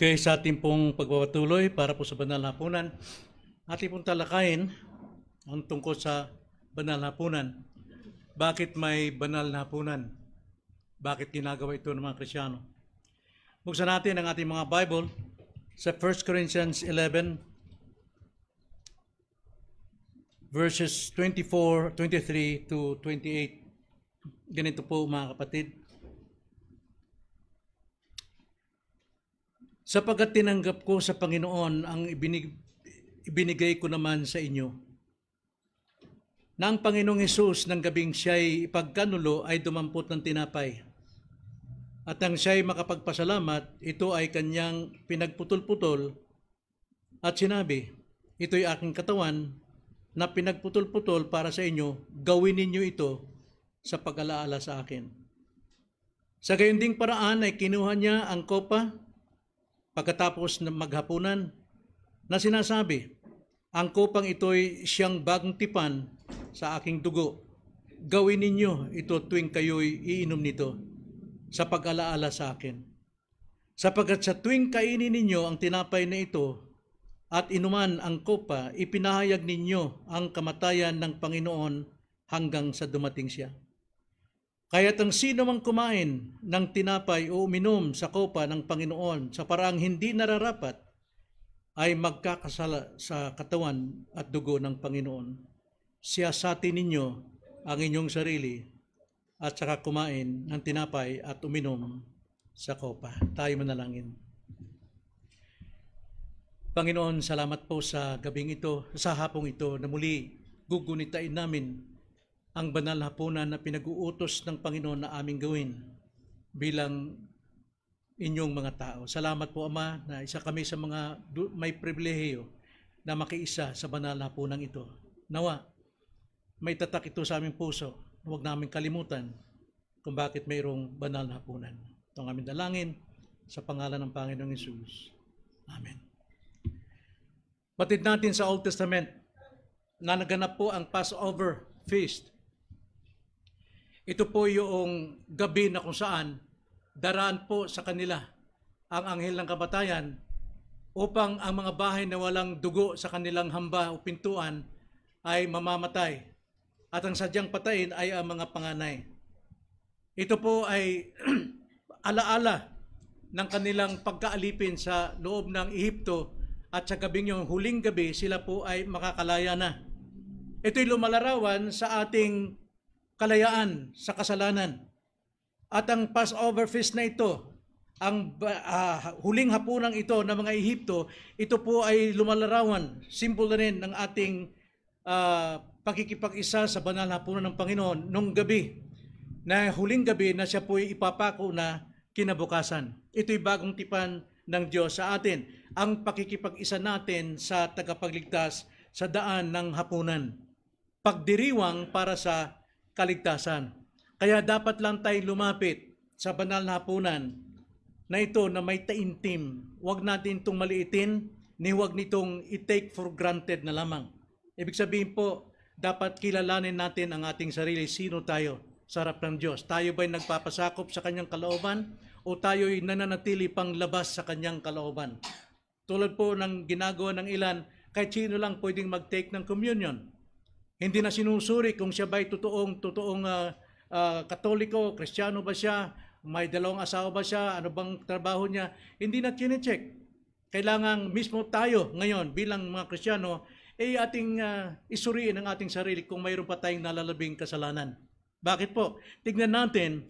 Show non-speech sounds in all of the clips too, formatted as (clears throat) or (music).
Okay, sa ating pong pagpapatuloy para po sa banal na hapunan, ating pong talakayin ang tungkol sa banal na hapunan. Bakit may banal na hapunan? Bakit ginagawa ito ng mga Krisyano? Buksan natin ang ating mga Bible sa 1 Corinthians 11 verses 24, 23 to 28. Ganito po mga kapatid. sapagat tinanggap ko sa Panginoon ang ibinig, ibinigay ko naman sa inyo. Nang Panginoong Hesus ng gabing siya'y ipagkanulo ay dumampot ng tinapay. At nang siya'y makapagpasalamat, ito ay kanyang pinagputol-putol at sinabi, Ito'y aking katawan na pinagputol-putol para sa inyo, gawin ninyo ito sa pag-alaala sa akin. Sa gayon ding paraan ay kinuha niya ang kopa pagkatapos ng maghapunan na sinasabi, ang kupang ito'y siyang bagong tipan sa aking dugo. Gawin ninyo ito tuwing kayo'y iinom nito sa pag-alaala sa akin. Sapagat sa tuwing kainin ninyo ang tinapay na ito at inuman ang kopa, ipinahayag ninyo ang kamatayan ng Panginoon hanggang sa dumating siya. Kaya't ang sino mang kumain ng tinapay o uminom sa kopa ng Panginoon sa paraang hindi nararapat ay magkakasala sa katawan at dugo ng Panginoon. Siya ninyo ang inyong sarili at saka kumain ng tinapay at uminom sa kopa. Tayo manalangin. Panginoon, salamat po sa gabing ito, sa hapong ito na muli gugunitain namin ang banal hapunan na pinag-uutos ng Panginoon na aming gawin bilang inyong mga tao. Salamat po Ama na isa kami sa mga may pribilehiyo na makiisa sa banal na hapunan ito. Nawa, may tatak ito sa aming puso. Huwag namin kalimutan kung bakit mayroong banal na hapunan. Ito ang aming dalangin sa pangalan ng Panginoong Yesus. Amen. Batid natin sa Old Testament na naganap po ang Passover Feast ito po yung gabi na kung saan daraan po sa kanila ang anghel ng kabatayan upang ang mga bahay na walang dugo sa kanilang hamba o pintuan ay mamamatay at ang sadyang patayin ay ang mga panganay. Ito po ay (clears throat) alaala ng kanilang pagkaalipin sa loob ng Ehipto at sa gabing yung huling gabi sila po ay makakalaya na. Ito'y lumalarawan sa ating kalayaan sa kasalanan. At ang Passover feast na ito, ang uh, huling hapunang ito ng mga Ehipto, ito po ay lumalarawan, simbol na rin ng ating uh, pakikipag-isa sa banal na hapunan ng Panginoon nung gabi, na huling gabi na siya po ay ipapako na kinabukasan. Ito'y bagong tipan ng Diyos sa atin, ang pakikipag-isa natin sa tagapagligtas sa daan ng hapunan. Pagdiriwang para sa kaligtasan. Kaya dapat lang tayong lumapit sa banal na hapunan na ito na may taimtim. Huwag natin itong maliitin, ni huwag nitong i-take for granted na lamang. Ibig sabihin po, dapat kilalanin natin ang ating sarili, sino tayo sa harap ng Diyos. Tayo ba'y nagpapasakop sa kanyang kalooban o tayo'y nananatili pang labas sa kanyang kalooban? Tulad po ng ginagawa ng ilan, kahit sino lang pwedeng mag-take ng communion. Hindi na sinusuri kung siya ba'y totoong, totoong uh, uh, katoliko, kristyano ba siya, may dalawang asawa ba siya, ano bang trabaho niya. Hindi na chinecheck. Kailangan mismo tayo ngayon bilang mga kristyano, ay eh, ating uh, isuriin ang ating sarili kung mayroon pa tayong nalalabing kasalanan. Bakit po? Tignan natin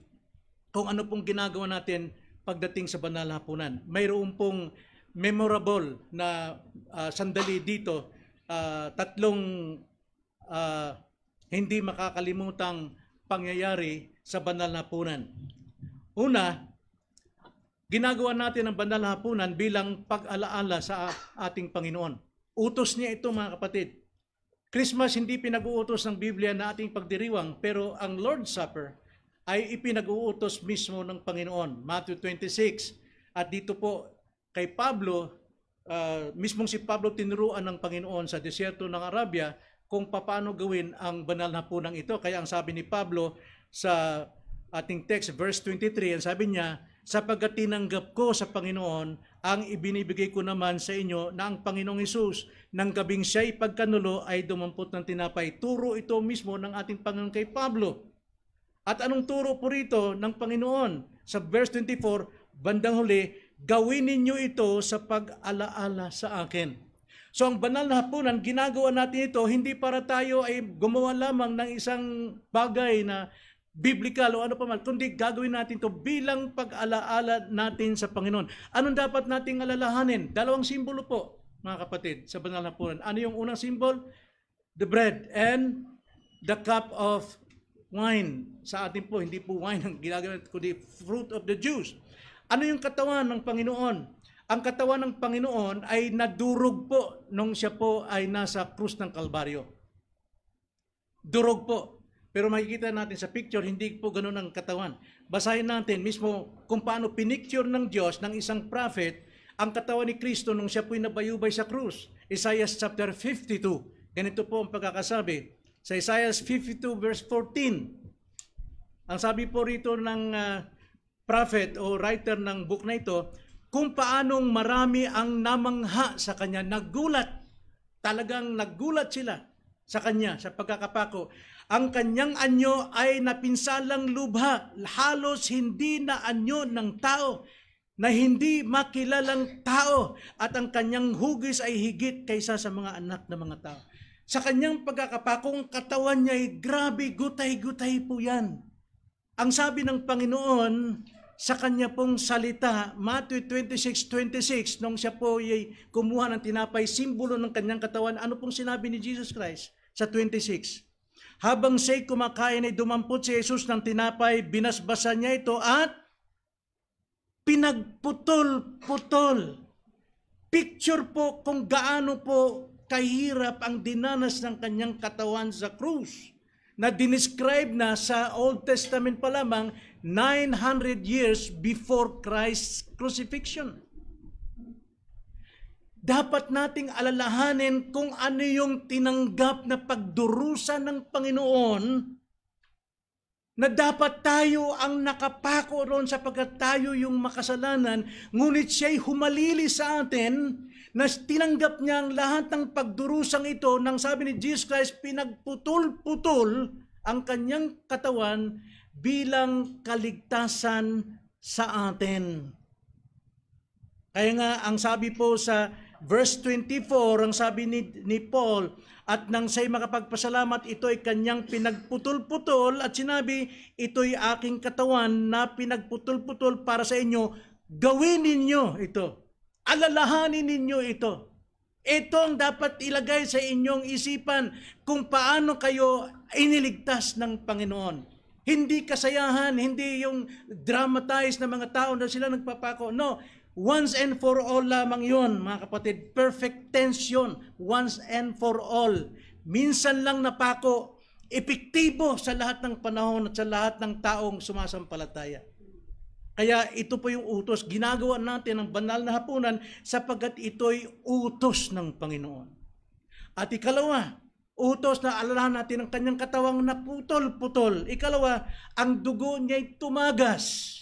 kung ano pong ginagawa natin pagdating sa banal hapunan. Mayroon pong memorable na uh, sandali dito, uh, tatlong uh, hindi makakalimutang pangyayari sa banal na hapunan. Una, ginagawa natin ang banal na hapunan bilang pag-alaala sa ating Panginoon. Utos niya ito mga kapatid. Christmas hindi pinag-uutos ng Biblia na ating pagdiriwang pero ang Lord's Supper ay ipinag-uutos mismo ng Panginoon. Matthew 26. At dito po kay Pablo, uh, mismong si Pablo tinuruan ng Panginoon sa desierto ng Arabia kung paano gawin ang banal na punang ito. Kaya ang sabi ni Pablo sa ating text, verse 23, ang sabi niya, sapagkat tinanggap ko sa Panginoon ang ibinibigay ko naman sa inyo na ang Panginoong Isus nang gabing siya'y pagkanulo ay dumampot ng tinapay. Turo ito mismo ng ating Panginoon kay Pablo. At anong turo po rito ng Panginoon? Sa verse 24, bandang huli, gawin ninyo ito sa pag-alaala sa akin. So ang banal na hapunan, ginagawa natin ito hindi para tayo ay gumawa lamang ng isang bagay na biblical o ano pa man, kundi gagawin natin to bilang pag-alaala natin sa Panginoon. Anong dapat nating alalahanin? Dalawang simbolo po, mga kapatid, sa banal na hapunan. Ano yung unang simbol? The bread and the cup of wine. Sa atin po, hindi po wine ang ginagawa, kundi fruit of the juice. Ano yung katawan ng Panginoon? ang katawan ng Panginoon ay nadurog po nung siya po ay nasa krus ng Kalbaryo. Durog po. Pero makikita natin sa picture, hindi po ganun ang katawan. Basahin natin mismo kung paano pinicture ng Diyos ng isang prophet ang katawan ni Kristo nung siya po ay nabayubay sa krus. Isaiah chapter 52. Ganito po ang pagkakasabi. Sa Isaiah 52 verse 14, ang sabi po rito ng uh, prophet o writer ng book na ito, kung paanong marami ang namangha sa kanya, Nagulat. talagang nagulat sila sa kanya, sa pagkakapako. Ang kanyang anyo ay napinsalang lubha, halos hindi na anyo ng tao, na hindi makilalang tao, at ang kanyang hugis ay higit kaysa sa mga anak ng mga tao. Sa kanyang pagkakapakong katawan niya ay grabe, gutay-gutay po yan. Ang sabi ng Panginoon, sa kanya pong salita, Matthew 26:26, nung siya po ay kumuha ng tinapay, simbolo ng kanyang katawan, ano pong sinabi ni Jesus Christ sa 26? Habang siya'y kumakain ay dumampot si Jesus ng tinapay, binasbasa niya ito at pinagputol-putol. Picture po kung gaano po kahirap ang dinanas ng kanyang katawan sa krus na dinescribe na sa Old Testament pa lamang 900 years before Christ's crucifixion. Dapat nating alalahanin kung ano yung tinanggap na pagdurusa ng Panginoon na dapat tayo ang nakapako roon sapagkat tayo yung makasalanan, ngunit siya'y humalili sa atin na tinanggap niya ang lahat ng pagdurusang ito nang sabi ni Jesus Christ, pinagputol-putol ang kanyang katawan bilang kaligtasan sa atin. Kaya nga, ang sabi po sa verse 24, ang sabi ni, ni Paul, at nang sa'y makapagpasalamat, ito ay kanyang pinagputol-putol at sinabi, ito'y aking katawan na pinagputol-putol para sa inyo, gawin ninyo ito. Alalahanin ninyo ito. Ito ang dapat ilagay sa inyong isipan kung paano kayo iniligtas ng Panginoon. Hindi kasayahan, hindi yung dramatized na mga tao na sila nagpapako. No, once and for all lamang yon mga kapatid. Perfect tense yun, once and for all. Minsan lang napako, epektibo sa lahat ng panahon at sa lahat ng taong sumasampalataya. Kaya ito po yung utos. Ginagawa natin ang banal na hapunan sapagkat ito'y utos ng Panginoon. At ikalawa, utos na alalahan natin ang kanyang katawang naputol-putol. Ikalawa, ang dugo niya'y tumagas.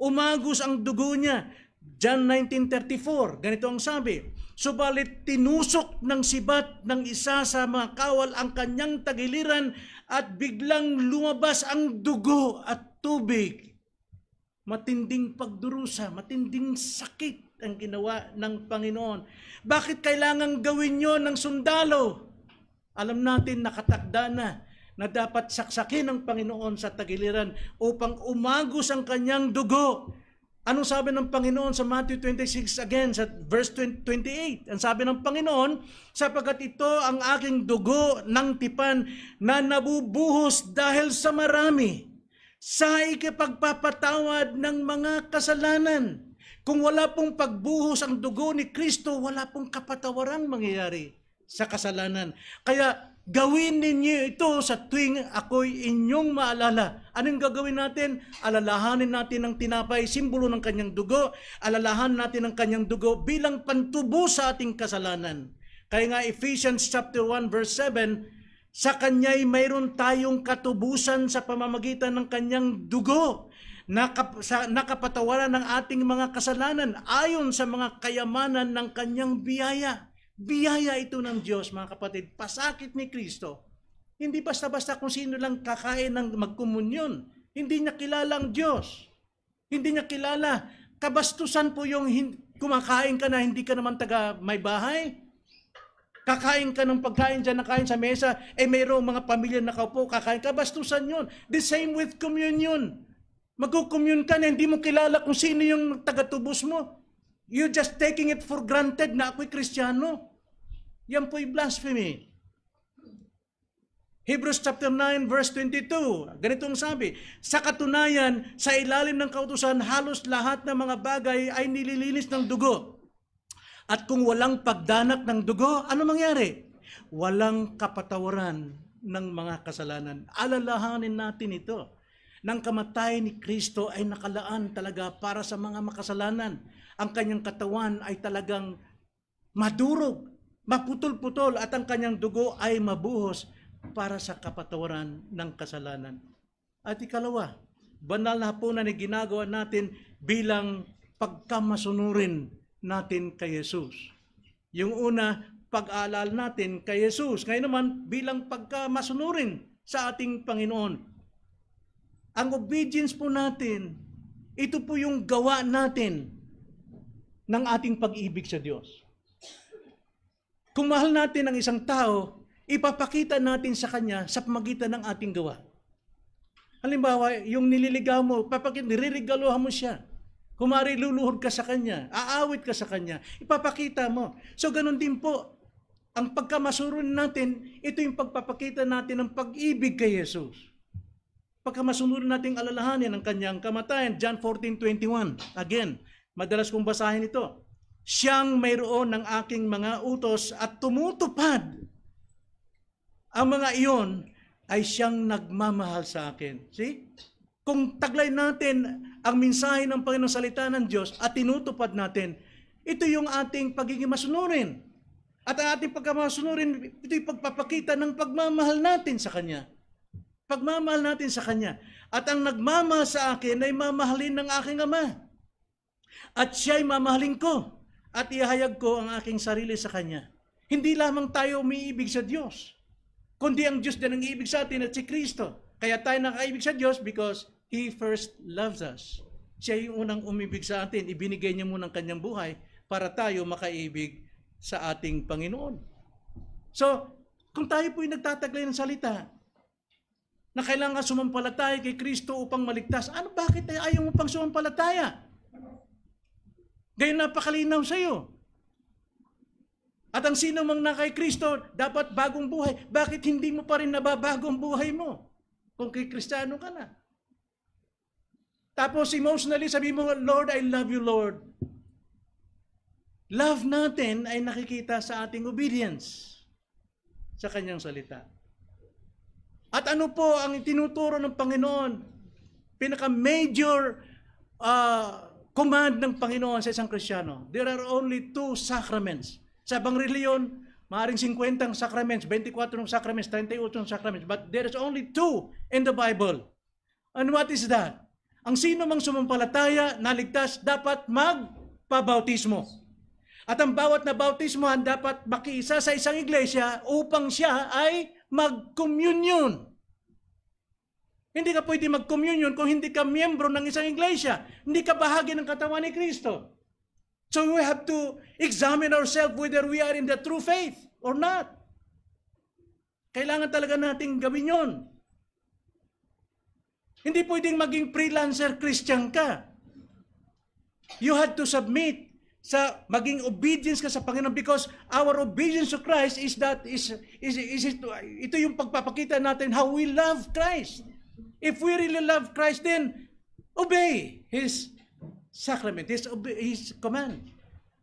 Umagos ang dugo niya. John 19.34, ganito ang sabi, Subalit tinusok ng sibat ng isa sa mga kawal ang kanyang tagiliran at biglang lumabas ang dugo at tubig Matinding pagdurusa, matinding sakit ang ginawa ng Panginoon. Bakit kailangan gawin yon ng sundalo? Alam natin nakatakda na na dapat saksakin ng Panginoon sa tagiliran upang umagos ang kanyang dugo. Anong sabi ng Panginoon sa Matthew 26 again sa verse 28? Ang sabi ng Panginoon, sapagkat ito ang aking dugo ng tipan na nabubuhos dahil sa marami sa ikipagpapatawad ng mga kasalanan. Kung wala pong pagbuhos ang dugo ni Kristo, wala pong kapatawaran mangyayari sa kasalanan. Kaya gawin ninyo ito sa tuwing ako'y inyong maalala. Anong gagawin natin? Alalahanin natin ang tinapay, simbolo ng kanyang dugo. Alalahan natin ang kanyang dugo bilang pantubo sa ating kasalanan. Kaya nga Ephesians chapter 1 verse 7, sa Kanya'y mayroon tayong katubusan sa pamamagitan ng Kanyang dugo nakap, sa, nakapatawaran ng ating mga kasalanan ayon sa mga kayamanan ng kanyang biyaya. Biyaya ito ng Diyos, mga kapatid. Pasakit ni Kristo. Hindi basta-basta kung sino lang kakain ng magkomunyon. Hindi niya kilala ang Diyos. Hindi niya kilala. Kabastusan po yung hin- kumakain ka na hindi ka naman taga may bahay. Kakain ka ng pagkain dyan, nakain sa mesa, eh mayroong mga pamilya na kaupo, kakain ka, bastusan yun. The same with communion. Magkukommune ka na hindi mo kilala kung sino yung tagatubos mo. You're just taking it for granted na ako'y Kristiyano. Yan po'y blasphemy. Hebrews chapter 9 verse 22. Ganito ang sabi, sa katunayan, sa ilalim ng kautusan halos lahat ng mga bagay ay nililinis ng dugo. At kung walang pagdanak ng dugo, ano mangyari? Walang kapatawaran ng mga kasalanan. Alalahanin natin ito. Nang kamatayan ni Kristo ay nakalaan talaga para sa mga makasalanan. Ang kanyang katawan ay talagang madurog, maputol-putol at ang kanyang dugo ay mabuhos para sa kapatawaran ng kasalanan. At ikalawa, banal na po na ginagawa natin bilang pagkamasunurin natin kay Jesus. Yung una, pag-aalal natin kay Jesus. Ngayon naman, bilang pagkamasunurin sa ating Panginoon. Ang obedience po natin, ito po yung gawa natin ng ating pag-ibig sa Diyos. Kung mahal natin ang isang tao, ipapakita natin sa kanya sa pamagitan ng ating gawa. Halimbawa, yung nililigaw mo, papakita, niriregaluhan mo siya. Kumari luluhod ka sa kanya, aawit ka sa kanya, ipapakita mo. So ganun din po, ang pagkamasuron natin, ito yung pagpapakita natin ng pag-ibig kay Jesus. Pagkamasuron nating alalahanin ang kanyang kamatayan, John 14:21. Again, madalas kong basahin ito. Siyang mayroon ng aking mga utos at tumutupad. Ang mga iyon ay siyang nagmamahal sa akin. See? Kung taglay natin ang mensahe ng Panginoon salita ng Diyos at tinutupad natin, ito yung ating pagiging masunurin. At ang ating pagkamasunurin, ito yung pagpapakita ng pagmamahal natin sa Kanya. Pagmamahal natin sa Kanya. At ang nagmamahal sa akin ay mamahalin ng aking Ama. At siya'y mamahalin ko. At ihayag ko ang aking sarili sa Kanya. Hindi lamang tayo umiibig sa Diyos, kundi ang Diyos din ang iibig sa atin at si Kristo. Kaya tayo nakaibig sa Diyos because He first loves us. Siya yung unang umibig sa atin. Ibinigay niya muna ang kanyang buhay para tayo makaibig sa ating Panginoon. So, kung tayo po yung nagtataglay ng salita, na kailangan sumampalataya kay Kristo upang maligtas, ano bakit ayaw mo pang sumampalataya? Gayon napakalinaw sa iyo. At ang sino mang na kay Kristo, dapat bagong buhay. Bakit hindi mo pa rin nababagong buhay mo? Kung kay Kristiyano ka na. Tapos emotionally, sabi mo, Lord, I love you, Lord. Love natin ay nakikita sa ating obedience sa kanyang salita. At ano po ang tinuturo ng Panginoon? Pinaka-major uh, command ng Panginoon sa isang Kristiyano. There are only two sacraments. Sa ibang reliyon, maaring 50 ang sacraments, 24 ng sacraments, 38 ng sacraments, but there is only two in the Bible. And what is that? ang sino mang sumampalataya naligtas, dapat magpabautismo. At ang bawat na bautismohan dapat makiisa sa isang iglesia upang siya ay mag-communion. Hindi ka pwede mag kung hindi ka miyembro ng isang iglesia. Hindi ka bahagi ng katawan ni Kristo. So we have to examine ourselves whether we are in the true faith or not. Kailangan talaga nating gawin yon. Hindi pwedeng maging freelancer Christian ka. You had to submit sa maging obedience ka sa Panginoon because our obedience to Christ is that is is, is ito, ito yung pagpapakita natin how we love Christ. If we really love Christ then obey his sacrament, his, his command.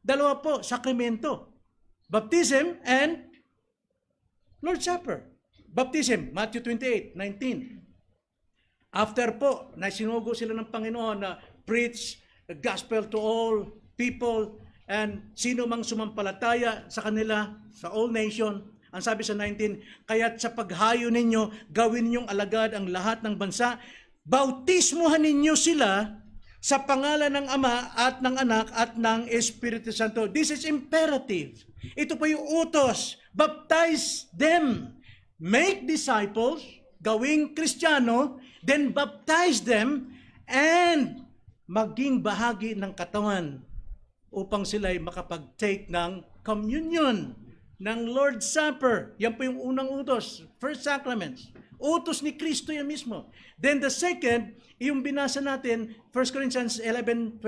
Dalawa po, sakramento. Baptism and Lord's Supper. Baptism, Matthew 28, 19. After po, na sinugo sila ng Panginoon na preach gospel to all people and sino mang sumampalataya sa kanila, sa all nation, ang sabi sa 19, kaya't sa paghayo ninyo, gawin ninyong alagad ang lahat ng bansa, bautismuhan ninyo sila sa pangalan ng Ama at ng Anak at ng Espiritu Santo. This is imperative. Ito po yung utos. Baptize them. Make disciples gawing Kristiyano, then baptize them and maging bahagi ng katawan upang sila ay makapag-take ng communion ng Lord's Supper. Yan po yung unang utos, first sacraments. Utos ni Kristo yan mismo. Then the second, yung binasa natin, 1 Corinthians 11.24,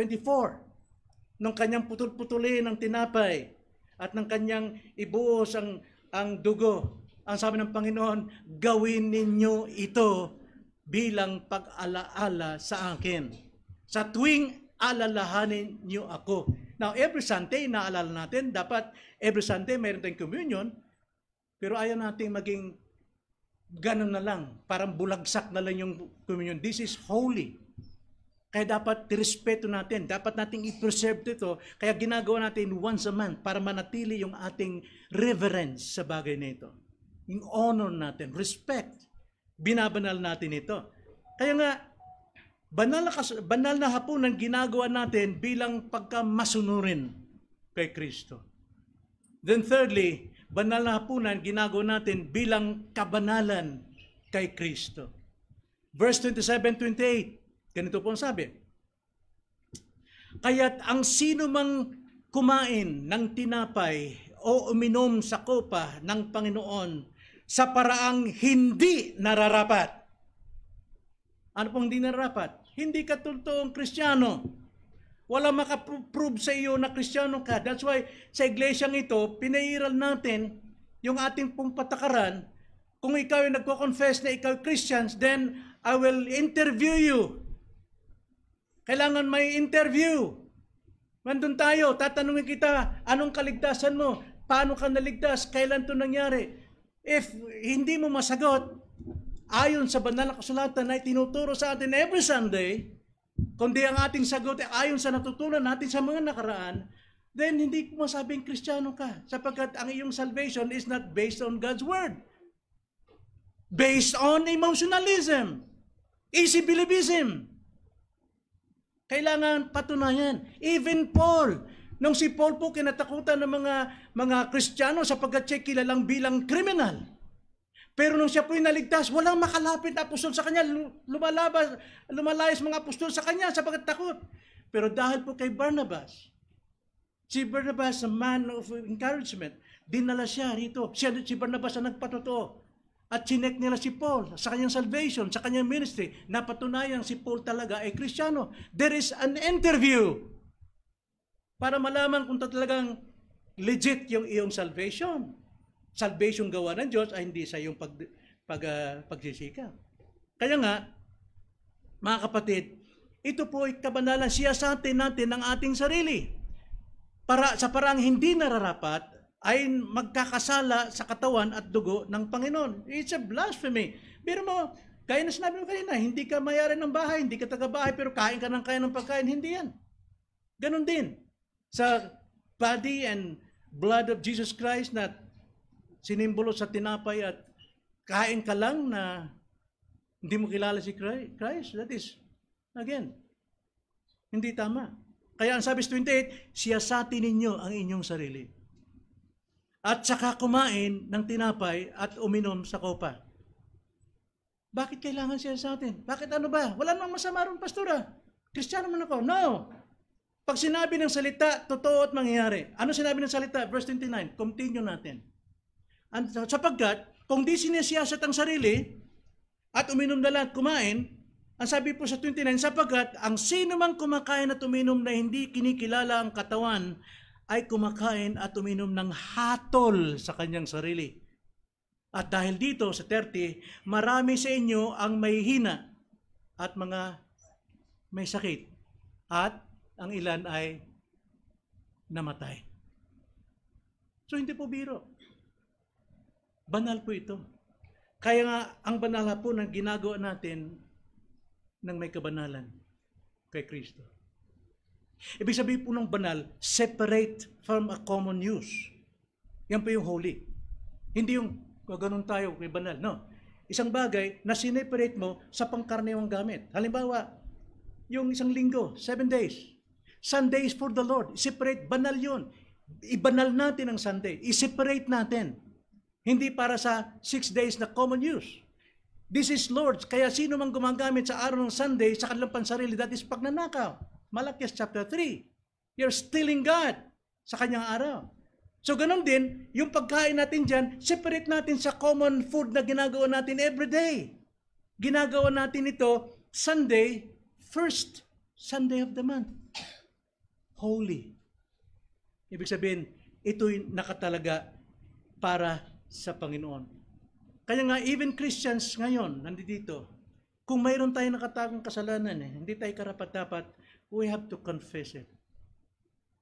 nung kanyang putul-putulin ng tinapay at ng kanyang ibuos ang, ang dugo ang sabi ng Panginoon, gawin ninyo ito bilang pag-alaala sa akin. Sa tuwing alalahanin niyo ako. Now, every Sunday, naalala natin, dapat every Sunday mayroon tayong communion, pero ayaw natin maging ganun na lang, parang bulagsak na lang yung communion. This is holy. Kaya dapat respeto natin, dapat nating i-preserve ito. Kaya ginagawa natin once a month para manatili yung ating reverence sa bagay na ito. Yung honor natin, respect. Binabanal natin ito. Kaya nga, banal, na, banal na hapon ang ginagawa natin bilang pagkamasunurin kay Kristo. Then thirdly, banal na hapunan ginagawa natin bilang kabanalan kay Kristo. Verse 27-28, ganito po ang sabi. Kaya't ang sino mang kumain ng tinapay o uminom sa kopa ng Panginoon sa paraang hindi nararapat. Ano pong hindi nararapat? Hindi ka totoong Kristiyano. Wala makaprove sa iyo na Kristiyano ka. That's why sa iglesyang ito, pinairal natin yung ating pong patakaran. Kung ikaw ay nagko-confess na ikaw Christians, then I will interview you. Kailangan may interview. Nandun tayo, tatanungin kita, anong kaligtasan mo? Paano ka naligtas? Kailan to nangyari? If hindi mo masagot, ayon sa banal na kasulatan na itinuturo sa atin every Sunday, kundi ang ating sagot ay ayon sa natutunan natin sa mga nakaraan, then hindi mo masabing kristyano ka sapagkat ang iyong salvation is not based on God's Word. Based on emotionalism, easy believism. Kailangan patunayan. Even Paul, Nung si Paul po kinatakutan ng mga mga Kristiyano sapagkat siya kilalang bilang kriminal. Pero nung siya po'y naligtas, walang makalapit na apostol sa kanya. Lumalabas, lumalayas mga apostol sa kanya sapagkat takot. Pero dahil po kay Barnabas, si Barnabas, a man of encouragement, dinala siya rito. Siya, si Barnabas ang nagpatotoo. At sinek nila si Paul sa kanyang salvation, sa kanyang ministry. Napatunayan si Paul talaga ay Kristiyano. There is an interview para malaman kung talagang legit yung iyong salvation. Salvation gawa ng Diyos ay hindi sa iyong pag, pag, uh, pagsisika. Kaya nga, mga kapatid, ito po ay kabanalan siya sa atin natin ng ating sarili. Para sa parang hindi nararapat ay magkakasala sa katawan at dugo ng Panginoon. It's a blasphemy. Pero mo, kaya na sinabi mo kanina, hindi ka mayari ng bahay, hindi ka taga-bahay, pero kain ka ng kain ng pagkain, hindi yan. Ganon din sa body and blood of Jesus Christ na sinimbolo sa tinapay at kain ka lang na hindi mo kilala si Christ. That is, again, hindi tama. Kaya ang sabi sa 28, siya siyasati ninyo ang inyong sarili. At saka kumain ng tinapay at uminom sa kopa. Bakit kailangan siya sa atin? Bakit ano ba? Wala namang masama ron, pastora. Kristiyano man ako. No! Pag sinabi ng salita, totoo at mangyayari. Ano sinabi ng salita? Verse 29, continue natin. And, sapagkat, kung di sinisiyasat ang sarili at uminom na at kumain, ang sabi po sa 29, sapagkat ang sino mang kumakain at uminom na hindi kinikilala ang katawan ay kumakain at uminom ng hatol sa kanyang sarili. At dahil dito sa 30, marami sa inyo ang may hina at mga may sakit at ang ilan ay namatay. So hindi po biro. Banal po ito. Kaya nga ang banal po ng ginagawa natin ng may kabanalan kay Kristo. Ibig sabihin po ng banal, separate from a common use. Yan po yung holy. Hindi yung oh, ganoon tayo kay banal. No. Isang bagay na sineparate mo sa pangkarnewang gamit. Halimbawa, yung isang linggo, seven days, Sunday is for the Lord. Separate, banal yun. Ibanal natin ang Sunday. I-separate natin. Hindi para sa six days na common use. This is Lord's. Kaya sino mang gumagamit sa araw ng Sunday sa kanilang pansarili, that is pagnanakaw. Malakias chapter 3. You're stealing God sa kanyang araw. So ganun din, yung pagkain natin dyan, separate natin sa common food na ginagawa natin every day. Ginagawa natin ito Sunday, first Sunday of the month holy. Ibig sabihin, ito'y nakatalaga para sa Panginoon. Kaya nga, even Christians ngayon, nandito, kung mayroon tayong nakatagong kasalanan, eh, hindi tayo karapat-dapat, we have to confess it.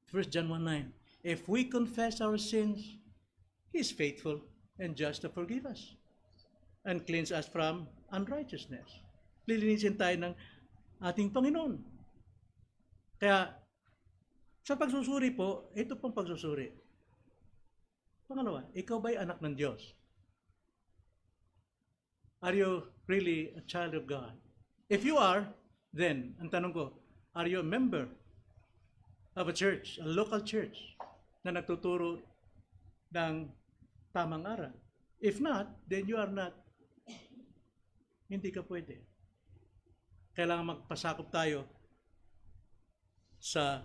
1 John 1.9 If we confess our sins, He is faithful and just to forgive us and cleanse us from unrighteousness. Lilinisin tayo ng ating Panginoon. Kaya sa pagsusuri po, ito pong pagsusuri. Pangalawa, ikaw ba'y anak ng Diyos? Are you really a child of God? If you are, then, ang tanong ko, are you a member of a church, a local church, na nagtuturo ng tamang aral? If not, then you are not. Hindi ka pwede. Kailangan magpasakop tayo sa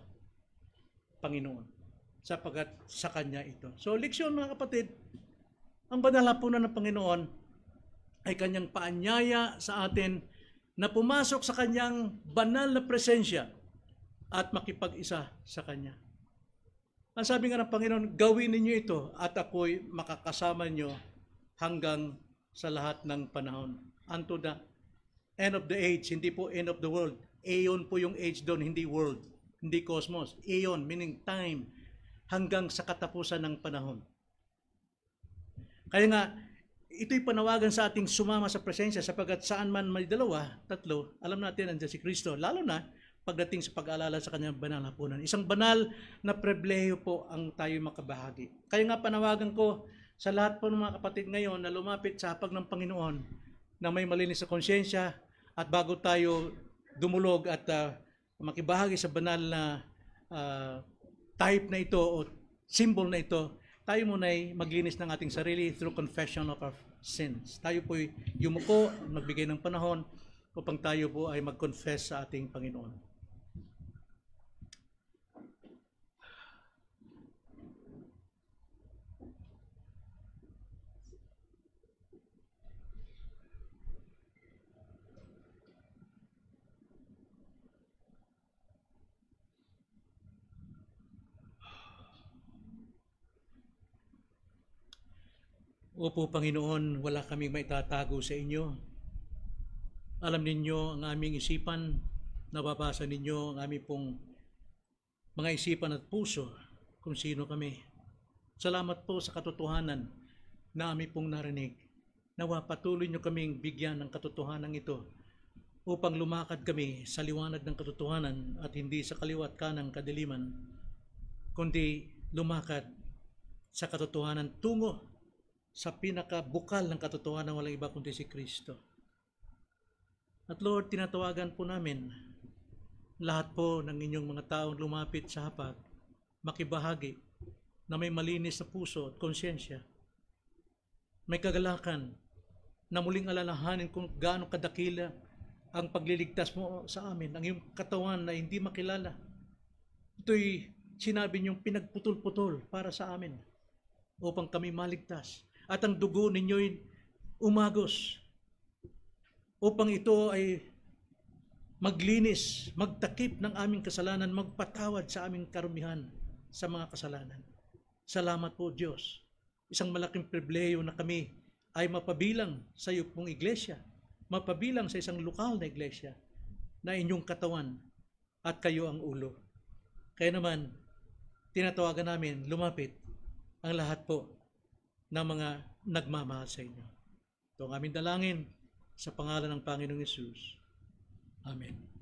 Panginoon sapagat sa Kanya ito. So, leksyon mga kapatid, ang banal hapunan ng Panginoon ay Kanyang paanyaya sa atin na pumasok sa Kanyang banal na presensya at makipag-isa sa Kanya. Ang sabi nga ng Panginoon, gawin ninyo ito at ako'y makakasama nyo hanggang sa lahat ng panahon. Unto the end of the age, hindi po end of the world. Aeon po yung age doon, hindi world hindi cosmos. Iyon, meaning time, hanggang sa katapusan ng panahon. Kaya nga, ito'y panawagan sa ating sumama sa presensya sapagkat saan man may dalawa, tatlo, alam natin nandiyan si Kristo, lalo na pagdating sa pag-alala sa kanyang banal na punan. Isang banal na prebleyo po ang tayo makabahagi. Kaya nga panawagan ko sa lahat po ng mga kapatid ngayon na lumapit sa hapag ng Panginoon na may malinis sa konsyensya at bago tayo dumulog at uh, makibahagi sa banal na uh, type na ito o symbol na ito, tayo muna ay maglinis ng ating sarili through confession of our sins. Tayo po'y yumuko, magbigay ng panahon upang tayo po ay mag-confess sa ating Panginoon. Opo Panginoon, wala kaming maitatago sa inyo. Alam ninyo ang aming isipan, nababasa ninyo ang aming pong mga isipan at puso kung sino kami. Salamat po sa katotohanan na aming pong narinig. Nawa patuloy nyo kaming bigyan ng katotohanan ito upang lumakad kami sa liwanag ng katotohanan at hindi sa kaliwat kanang kadiliman, kundi lumakad sa katotohanan tungo sa pinakabukal ng katotohanan ng walang iba kundi si Kristo. At Lord, tinatawagan po namin lahat po ng inyong mga taong lumapit sa hapag, makibahagi, na may malinis na puso at konsyensya. May kagalakan na muling alalahanin kung gaano kadakila ang pagliligtas mo sa amin, ang iyong katawan na hindi makilala. Ito'y sinabi niyong pinagputol-putol para sa amin upang kami maligtas at ang dugo ninyo'y umagos upang ito ay maglinis, magtakip ng aming kasalanan, magpatawad sa aming karumihan sa mga kasalanan. Salamat po Diyos. Isang malaking pribileyo na kami ay mapabilang sa iyo pong iglesia, mapabilang sa isang lokal na iglesia na inyong katawan at kayo ang ulo. Kaya naman, tinatawagan namin lumapit ang lahat po ng mga nagmamahal sa inyo. Ito ang aming dalangin sa pangalan ng Panginoong Yesus. Amen.